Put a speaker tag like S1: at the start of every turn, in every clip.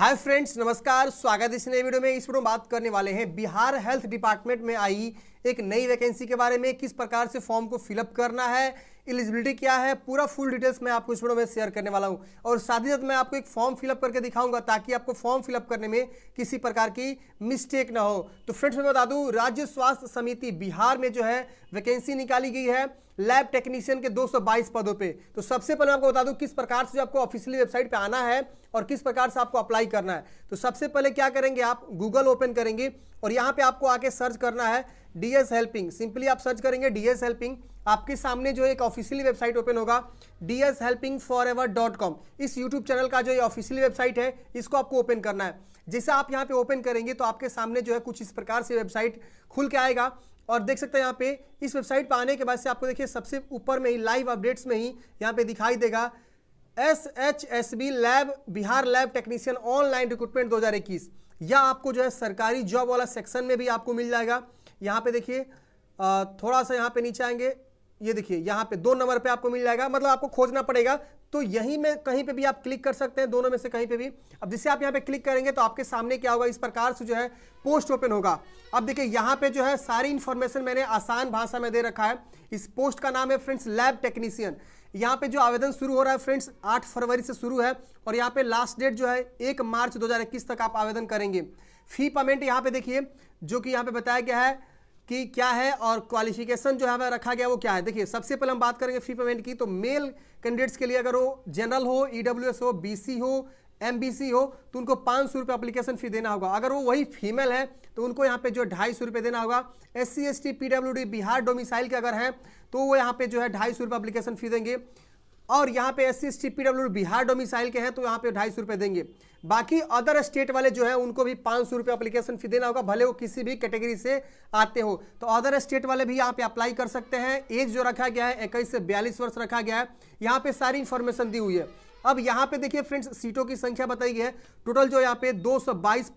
S1: hi friends नमस्कार स्वागत है इस नए वीडियो में इस वीडियो में बात करने वाले हैं बिहार हेल्थ डिपार्टमेंट में आई एक नई वैकेंसी के बारे में किस प्रकार से फॉर्म को फिलअप करना है एलिजिबिलिटी क्या है पूरा फुल डिटेल्स मैं आपको इस वीडियो में शेयर करने वाला हूँ और साथ ही साथ मैं आपको एक फॉर्म फिलअप करके दिखाऊंगा ताकि आपको फॉर्म फिलअप करने में किसी प्रकार की मिस्टेक ना हो तो फ्रेंड्स मैं बता दूँ राज्य स्वास्थ्य समिति बिहार में जो है वैकेंसी निकाली गई है लैब टेक्नीशियन के 222 पदों पे तो सबसे पहले आपको बता दूं किस प्रकार से जो आपको ऑफिशियली वेबसाइट पे आना है और किस प्रकार से आपको अप्लाई करना है तो सबसे पहले क्या करेंगे आप गूगल ओपन करेंगे और यहाँ पे आपको आके सर्च करना है डी एस हेल्पिंग सिंपली आप सर्च करेंगे डीएस हेल्पिंग आपके सामने जो एक ऑफिशियली वेबसाइट ओपन होगा D S helping for ever dot com इस यूट्यूब चैनल का जो ये ऑफिशियल वेबसाइट है इसको आपको ओपन करना है जैसे आप यहाँ पे ओपन करेंगे तो आपके सामने जो है कुछ इस प्रकार से वेबसाइट खुल के आएगा और देख सकते हैं यहाँ पे इस वेबसाइट पर आने के बाद से आपको देखिए सबसे ऊपर में ही लाइव अपडेट्स में ही यहाँ पे दिखाई देगा S H S B lab Bihar lab technician online recruitment इक्कीस या आपको जो है सरकारी जॉब वाला सेक्शन में भी आपको मिल जाएगा यहाँ पे देखिए थोड़ा सा यहाँ पे नीचे आएंगे ये देखिए यहाँ पे दो नंबर पे आपको मिल जाएगा मतलब आपको खोजना पड़ेगा तो यहीं में कहीं पे भी आप क्लिक कर सकते हैं दोनों में से कहीं पे भी अब जिससे आप यहाँ पे क्लिक करेंगे तो आपके सामने क्या होगा इस प्रकार से जो है पोस्ट ओपन होगा अब देखिए यहाँ पे जो है सारी इन्फॉर्मेशन मैंने आसान भाषा में दे रखा है इस पोस्ट का नाम है फ्रेंड्स लैब टेक्नीशियन यहाँ पे जो आवेदन शुरू हो रहा है फ्रेंड्स आठ फरवरी से शुरू है और यहाँ पे लास्ट डेट जो है एक मार्च दो तक आप आवेदन करेंगे फी पेमेंट यहाँ पे देखिए जो कि यहाँ पे बताया गया है कि क्या है और क्वालिफिकेशन जो है रखा गया वो क्या है देखिए सबसे पहले हम बात करेंगे फी पेमेंट की तो मेल कैंडिडेट्स के लिए अगर वो जनरल हो ईडब्ल्यूएस e हो बीसी हो एमबीसी हो तो उनको पाँच सौ रुपये अप्लीकेशन फ़ी देना होगा अगर वो वही फीमेल है तो उनको यहाँ पे जो ढाई सौ रुपये देना होगा S C S T D Bihar domicile के अगर हैं तो वो यहाँ पे जो है ढाई सौ रुपये अप्लीकेशन फ़ी देंगे और यहाँ पे S C S T Bihar domicile के हैं तो यहाँ पे ढाई सौ रुपये देंगे बाकी अदर स्टेट वाले जो है उनको भी पाँच सौ रुपये अप्लीकेशन फी देना होगा भले वो किसी भी कैटेगरी से आते हो तो अदर स्टेट वाले भी यहाँ पे अप्लाई कर सकते हैं एज जो रखा गया है इक्कीस से बयालीस वर्ष रखा गया है यहाँ पे सारी इन्फॉर्मेशन दी हुई है अब यहाँ पे देखिए फ्रेंड्स सीटों की संख्या बताई गई है टोटल जो यहाँ पे दो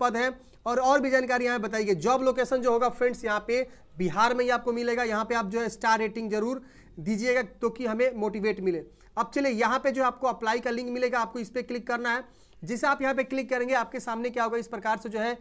S1: पद हैं और और भी जानकारी यहाँ पे बताई गई जॉब लोकेशन जो होगा फ्रेंड्स यहाँ पे बिहार में ही आपको मिलेगा यहाँ पे आप जो है स्टार रेटिंग जरूर दीजिएगा तो कि हमें मोटिवेट मिले अब चलिए यहाँ पे जो आपको अप्लाई का लिंक मिलेगा आपको इस पर क्लिक करना है जिसे आप यहाँ पे क्लिक करेंगे आपके सामने क्या होगा इस प्रकार से जो है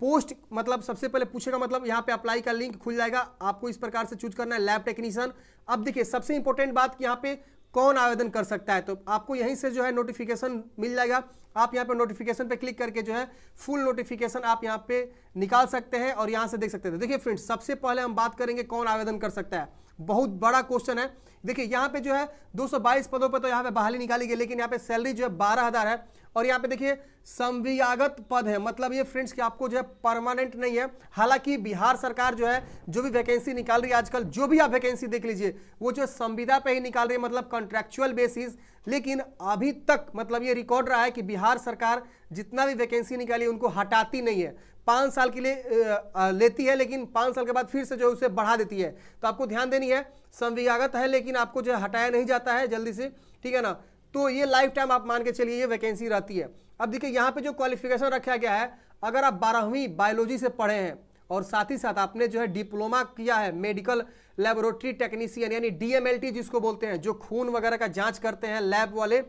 S1: पोस्ट मतलब सबसे पहले पूछेगा मतलब यहाँ पे अप्लाई का लिंक खुल जाएगा आपको इस प्रकार से चूज करना है लैब टेक्नीशियन अब देखिए सबसे इंपॉर्टेंट बात कि यहाँ पे कौन आवेदन कर सकता है तो आपको यहीं से जो है नोटिफिकेशन मिल जाएगा आप यहाँ पे नोटिफिकेशन पे क्लिक करके जो है फुल नोटिफिकेशन आप यहाँ पे निकाल सकते हैं और यहाँ से देख सकते हैं देखिए फ्रेंड्स सबसे पहले हम बात करेंगे कौन आवेदन कर सकता है बहुत बड़ा क्वेश्चन है देखिए यहाँ पे जो है 222 पदों पर तो यहाँ पे बहाली निकाली गई लेकिन यहाँ पे सैलरी जो है बारह हज़ार है और यहाँ पे देखिए संवियागत पद है मतलब ये फ्रेंड्स कि आपको जो है परमानेंट नहीं है हालांकि बिहार सरकार जो है जो भी वैकेंसी निकाल रही है आजकल जो भी आप वैकेंसी देख लीजिए वो जो संविदा पे ही निकाल रही है मतलब कॉन्ट्रेक्चुअल बेसिस लेकिन अभी तक मतलब ये रिकॉर्ड रहा है कि बिहार सरकार जितना भी वैकेंसी निकाली उनको हटाती नहीं है पाँच साल के लिए लेती है लेकिन पाँच साल के बाद फिर से जो है उसे बढ़ा देती है तो आपको ध्यान देनी है संविगागत है लेकिन आपको जो है हटाया नहीं जाता है जल्दी से ठीक है ना तो ये लाइफ टाइम आप मान के चलिए ये वैकेंसी रहती है अब देखिए यहाँ पे जो क्वालिफिकेशन रखा गया है अगर आप बारहवीं बायोलॉजी से पढ़े हैं और साथ ही साथ आपने जो है डिप्लोमा किया है मेडिकल लेबोरेटरी टेक्नीशियन यानी डीएमएलटी जिसको बोलते हैं जो खून वगैरह का जांच करते हैं लैब वाले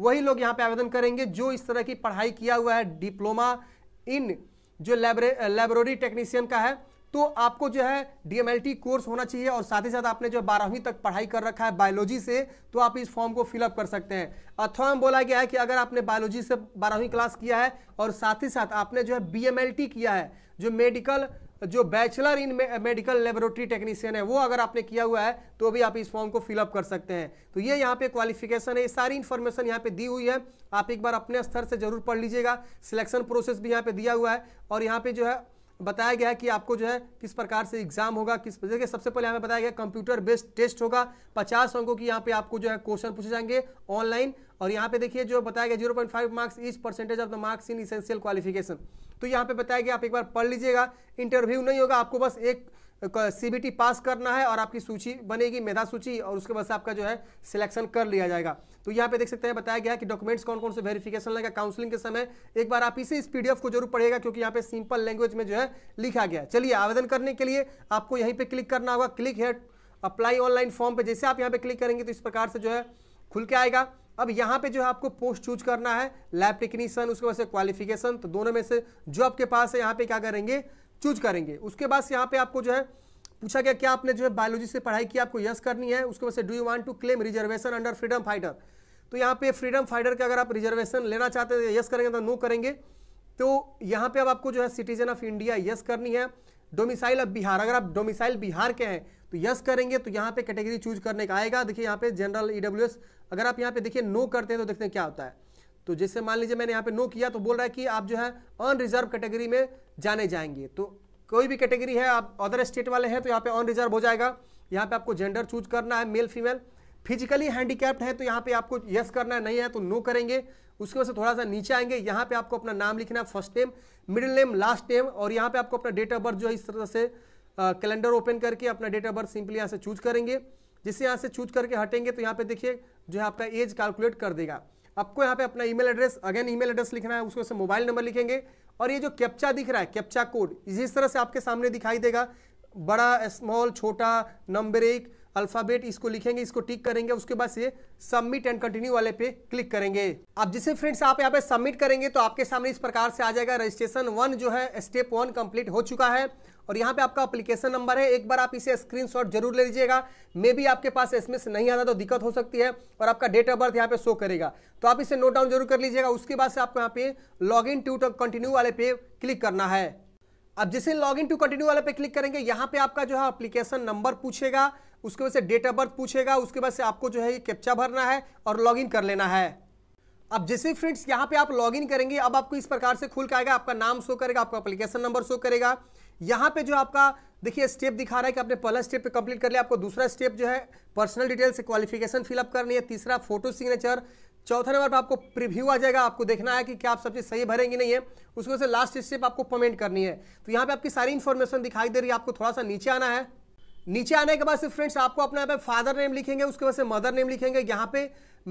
S1: वही लोग यहाँ पे आवेदन करेंगे जो इस तरह की पढ़ाई किया हुआ है डिप्लोमा इन जो लेबोरेटरी टेक्नीशियन का है तो आपको जो है डीएमएलटी कोर्स होना चाहिए और साथ ही साथ आपने जो बारहवीं तक पढ़ाई कर रखा है बायोलॉजी से तो आप इस फॉर्म को फिलअप कर सकते हैं अथवा में बोला गया है कि अगर आपने बायोलॉजी से बारहवीं क्लास किया है और साथ ही साथ आपने जो है बीएमएलटी किया है जो मेडिकल जो bachelor in medical laboratory technician है वो अगर आपने किया हुआ है तो भी आप इस फॉर्म को फिलअप कर सकते हैं तो ये यहाँ पे क्वालिफिकेशन है ये सारी इन्फॉर्मेशन यहाँ पे दी हुई है आप एक बार अपने स्तर से जरूर पढ़ लीजिएगा सिलेक्शन प्रोसेस भी यहाँ पे दिया हुआ है और यहाँ पे जो है बताया गया है कि आपको जो है किस प्रकार से एग्जाम होगा किस देखिए सबसे पहले यहाँ बताया गया कंप्यूटर बेस्ड टेस्ट होगा पचास अंकों की यहाँ पे आपको जो है क्वेश्चन पूछे जाएंगे ऑनलाइन और यहाँ पे देखिए जो बताया गया zero point five marks is percentage of the marks in essential qualification तो यहाँ पे बताया गया आप एक बार पढ़ लीजिएगा इंटरव्यू नहीं होगा आपको बस एक सीबीटी पास करना है और आपकी सूची बनेगी मेधा सूची और उसके बाद से आपका जो है सिलेक्शन कर लिया जाएगा तो यहाँ पे देख सकते हैं बताया गया कि डॉक्यूमेंट्स कौन कौन से वेरिफिकेशन लगेगा काउंसलिंग के समय एक बार आप इसे इस पीडीएफ को जरूर पढ़ेगा क्योंकि यहाँ पे सिंपल लैंग्वेज में जो है लिखा गया चलिए आवेदन करने के लिए आपको यहीं पर क्लिक करना होगा क्लिक है अप्लाई ऑनलाइन फॉर्म पर जैसे आप यहाँ पे क्लिक करेंगे तो इस प्रकार से जो है खुल के आएगा अब यहाँ पे जो है आपको पोस्ट चूज करना है लैब टेक्नीशियन उसके बाद से क्वालिफिकेशन तो दोनों में से जो आपके पास है यहाँ पे क्या करेंगे चूज करेंगे उसके बाद से यहाँ पे आपको जो है पूछा गया क्या आपने जो है बायोलॉजी से पढ़ाई की आपको यस करनी है उसके बाद से do you want to claim reservation under freedom fighter तो यहाँ पे फ्रीडम फाइटर का अगर आप रिजर्वेशन लेना चाहते हैं यस करेंगे तो नो करेंगे तो यहाँ पे अब आपको जो है सिटीजन ऑफ इंडिया यस करनी है डोमिसाइल ऑफ बिहार अगर आप डोमिसाइल बिहार के हैं तो यस करेंगे तो यहाँ पे कैटेगरी चूज करने का आएगा देखिए यहाँ पे जनरल ईडब्ल्यू e अगर आप यहाँ पे देखिए नो करते हैं तो देखते हैं क्या होता है तो जैसे मान लीजिए मैंने यहाँ पे नो किया तो बोल रहा है कि आप जो है अनरिजर्व कैटेगरी में जाने जाएंगे तो कोई भी कैटेगरी है आप अदर स्टेट वाले हैं तो यहाँ पे अनरिजर्व हो जाएगा यहाँ पे आपको जेंडर चूज करना है मेल फीमेल फिजिकली हैंडीकैप्ड है तो यहाँ पे आपको यस करना है नहीं है तो नो करेंगे उसके वजह से थोड़ा सा नीचे आएंगे यहाँ पे आपको अपना नाम लिखना है first name middle name last name और यहाँ पे आपको अपना डेट ऑफ बर्थ जो है इस तरह से कैलेंडर ओपन करके अपना डेट ऑफ बर्थ सिंपली यहाँ से चूज करेंगे जिससे यहाँ से चूज करके हटेंगे तो यहाँ पे देखिए जो है आपका एज कैलकुलेट कर देगा आपको यहाँ पे अपना email address again email address लिखना है उसको से मोबाइल नंबर लिखेंगे और ये जो कैप्चा दिख रहा है कैप्चा कोड जिस तरह से आपके सामने दिखाई देगा बड़ा स्मॉल छोटा नंबर एक अल्फ़ाबेट इसको लिखेंगे इसको टिक करेंगे उसके बाद से सबमिट एंड कंटिन्यू वाले पे क्लिक करेंगे अब जिसे फ्रेंड्स आप यहाँ पे सबमिट करेंगे तो आपके सामने इस प्रकार से आ जाएगा रजिस्ट्रेशन वन जो है स्टेप वन कंप्लीट हो चुका है और यहाँ पे आपका अप्लीकेशन नंबर है एक बार आप इसे स्क्रीन जरूर ले लीजिएगा मे भी आपके पास एसएमएस नहीं आता तो दिक्कत हो सकती है और आपका डेट ऑफ बर्थ यहाँ पे शो करेगा तो आप इसे नोट डाउन जरूर कर लीजिएगा उसके बाद से आपको यहाँ पे लॉग इन टू कंटिन्यू वाले पे क्लिक करना है अब जैसे लॉग इन टू कंटिन्यू वाले पे क्लिक करेंगे यहाँ पे आपका जो है अप्लीकेशन नंबर पूछेगा उसके बाद से डेट ऑफ बर्थ पूछेगा उसके बाद से आपको जो है ये कैप्चा भरना है और लॉग इन कर लेना है अब जैसे फ्रेंड्स यहाँ पे आप लॉगिन करेंगे अब आपको इस प्रकार से खुल के आएगा आपका नाम शो करेगा आपका अप्लीकेशन नंबर शो करेगा यहाँ पे जो आपका देखिए स्टेप दिखा रहा है कि आपने पहला स्टेप पे कंप्लीट कर लिया आपको दूसरा स्टेप जो है पर्सनल डिटेल से क्वालिफिकेशन फिलअप करनी है तीसरा फोटो सिग्नेचर चौथा नंबर पर आपको प्रिव्यू आ जाएगा आपको देखना है कि क्या आप सब चीज़ सही भरेंगे नहीं है उसमें से लास्ट स्टेप आपको पेमेंट करनी है तो यहाँ पे आपकी सारी इन्फॉर्मेशन दिखाई दे रही है आपको थोड़ा सा नीचे आना है नीचे आने के बाद सिर्फ फ्रेंड्स आपको अपना यहाँ पे फादर नेम लिखेंगे उसके बाद से मदर नेम लिखेंगे यहाँ पे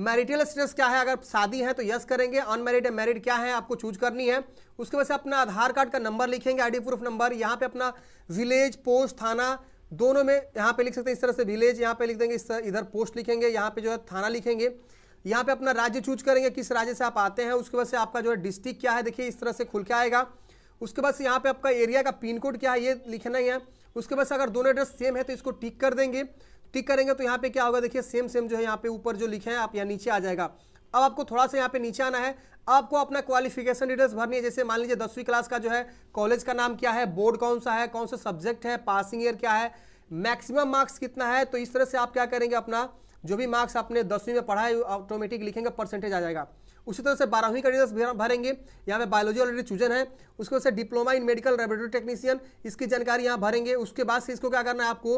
S1: मैरिटल स्टेटस क्या है अगर शादी है तो यस करेंगे अनमेरिड है मैरिड क्या है आपको चूज करनी है उसके बाद से अपना आधार कार्ड का नंबर लिखेंगे आईडी प्रूफ नंबर यहाँ पे अपना विलेज पोस्ट थाना दोनों में यहाँ पे लिख सकते हैं इस तरह से विलेज यहाँ पे लिख देंगे इस इधर पोस्ट लिखेंगे यहाँ पे जो है थाना लिखेंगे यहाँ पे अपना राज्य चूज करेंगे किस राज्य से आप आते हैं उसके बाद से आपका जो है डिस्ट्रिक्ट क्या है देखिए इस तरह से खुल के आएगा उसके बाद से यहाँ पे आपका एरिया का पिन कोड क्या है ये लिखना ही है उसके बाद अगर दोनों एड्रेस सेम है तो इसको टिक कर देंगे टिक करेंगे तो यहाँ पे क्या होगा देखिए सेम सेम जो है यहाँ पे ऊपर जो लिखे हैं आप यहाँ नीचे आ जाएगा अब आपको थोड़ा सा यहाँ पे नीचे आना है आपको अपना क्वालिफिकेशन डिटेल्स भरनी है जैसे मान लीजिए दसवीं क्लास का जो है कॉलेज का नाम क्या है बोर्ड कौन सा है कौन सा सब्जेक्ट है पासिंग ईयर क्या है मैक्सिमम मार्क्स कितना है तो इस तरह से आप क्या करेंगे अपना जो भी मार्क्स आपने दसवीं में पढ़ा है ऑटोमेटिक लिखेंगे परसेंटेज आ जाएगा उसी तरह से बारहवीं का रिजल्ट भरेंगे यहाँ पे बायोलॉजी ऑलरेडी चूजन है उसके बाद से diploma in medical laboratory technician इसकी जानकारी यहाँ भरेंगे उसके बाद से इसको क्या करना है आपको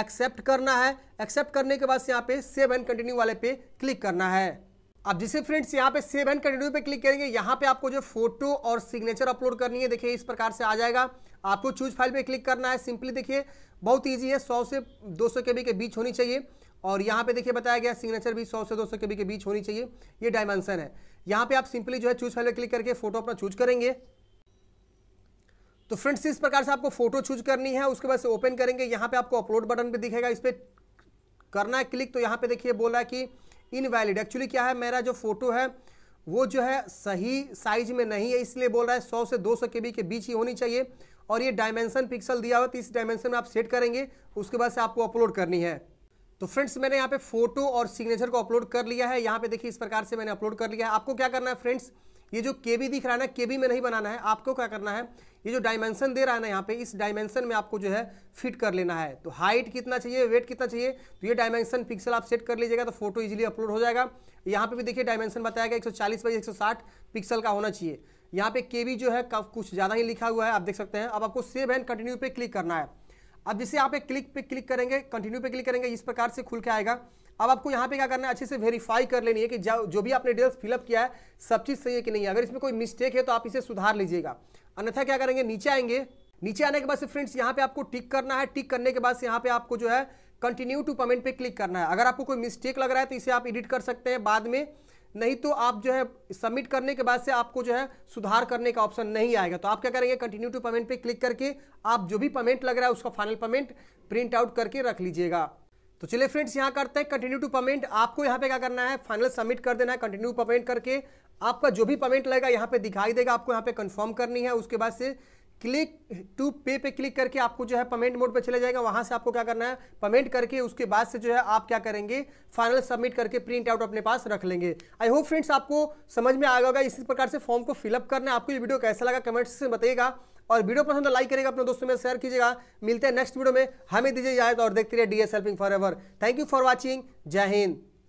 S1: एक्सेप्ट करना है एक्सेप्ट करने के बाद से यहाँ पे सेव एंड कंटिन्यू वाले पे क्लिक करना है अब जिसे फ्रेंड्स यहाँ पे सेव एंड कंटिन्यू पे क्लिक करेंगे यहाँ पे आपको जो फोटो और सिग्नेचर अपलोड करनी है देखिए इस प्रकार से आ जाएगा आपको चूज फाइल पे क्लिक करना है सिंपली देखिए बहुत ईजी है सौ से दो सौ के बी के बीच होनी चाहिए और यहाँ पे देखिए बताया गया सिग्नेचर भी 100 से 200 के बी के बीच होनी चाहिए ये डायमेंशन है यहाँ पे आप सिंपली जो है चूज फाइल क्लिक करके फोटो अपना चूज करेंगे तो फ्रेंड्स इस प्रकार से आपको फोटो चूज करनी है उसके बाद से ओपन करेंगे यहाँ पे आपको अपलोड बटन पर दिखेगा इस पर करना है क्लिक तो यहाँ पे देखिए बोला कि इनवैलिड एक्चुअली क्या है मेरा जो फोटो है वो जो है सही साइज में नहीं है इसलिए बोल रहा है 100 से 200 के बी के बीच ही होनी चाहिए और ये डायमेंशन पिक्सल दिया हुआ तो इस डायमेंशन में आप सेट करेंगे उसके बाद से आपको अपलोड करनी है तो फ्रेंड्स मैंने यहाँ पे फोटो और सिग्नेचर को अपलोड कर लिया है यहाँ पे देखिए इस प्रकार से मैंने अपलोड कर लिया है आपको क्या करना है फ्रेंड्स ये जो के बी दिख रहा है ना के बी में नहीं बनाना है आपको क्या करना है ये जो डायमेंशन दे रहा है ना यहाँ पे इस डायमेंशन में आपको जो है फिट कर लेना है तो हाइट कितना चाहिए वेट कितना चाहिए तो ये डायमेंशन पिक्सल आप सेट कर लीजिएगा तो फोटो इजीली अपलोड हो जाएगा यहाँ पे भी देखिए डायमेंशन बताया गया 140 बाई चालीस पिक्सल का होना चाहिए यहाँ पे के जो है कुछ ज़्यादा ही लिखा हुआ है आप देख सकते हैं अब आपको सेव एंड कंटिन्यू पे क्लिक करना है अब जैसे आप एक क्लिक पे क्लिक करेंगे कंटिन्यू पे क्लिक करेंगे इस प्रकार से खुल के आएगा अब आपको यहाँ पे क्या करना है अच्छे से वेरीफाई कर लेनी है कि जो भी आपने डिटेल्स फिलअप किया है सब चीज़ सही है कि नहीं है अगर इसमें कोई मिस्टेक है तो आप इसे सुधार लीजिएगा अन्यथा क्या करेंगे नीचे आएंगे नीचे आने के बाद से फ्रेंड्स यहाँ पे आपको टिक करना है टिक करने के बाद से यहाँ पे आपको जो है कंटिन्यू टू पेमेंट पे क्लिक करना है अगर आपको कोई मिस्टेक लग रहा है तो इसे आप एडिट कर सकते हैं बाद में नहीं तो आप जो है सबमिट करने के बाद से आपको जो है सुधार करने का ऑप्शन नहीं आएगा तो आप क्या करेंगे कंटिन्यू टू पेमेंट पे क्लिक करके आप जो भी पेमेंट लग रहा है उसका फाइनल पेमेंट प्रिंट आउट करके रख लीजिएगा तो चलिए फ्रेंड्स यहाँ करते हैं कंटिन्यू टू पेमेंट आपको यहाँ पे क्या करना है फाइनल सबमिट कर देना है कंटिन्यू पेमेंट करके आपका जो भी पेमेंट लगेगा यहाँ पे दिखाई देगा आपको यहाँ पे कंफर्म करनी है उसके बाद से क्लिक टू पे पे क्लिक करके आपको जो है पेमेंट मोड पे चले जाएगा वहां से आपको क्या करना है पेमेंट करके उसके बाद से जो है आप क्या करेंगे फाइनल सबमिट करके प्रिंट आउट अपने पास रख लेंगे आई होप फ्रेंड्स आपको समझ में आ गया होगा इसी प्रकार से फॉर्म को फिलअप करना है आपको ये वीडियो कैसा लगा कमेंट्स से बताइएगा और वीडियो पसंद तो लाइक करेगा अपने दोस्तों में शेयर कीजिएगा मिलते हैं नेक्स्ट वीडियो में हमें दीजिए इजाजत और देखते रहिए D S helping for ever thank you for watching जय हिंद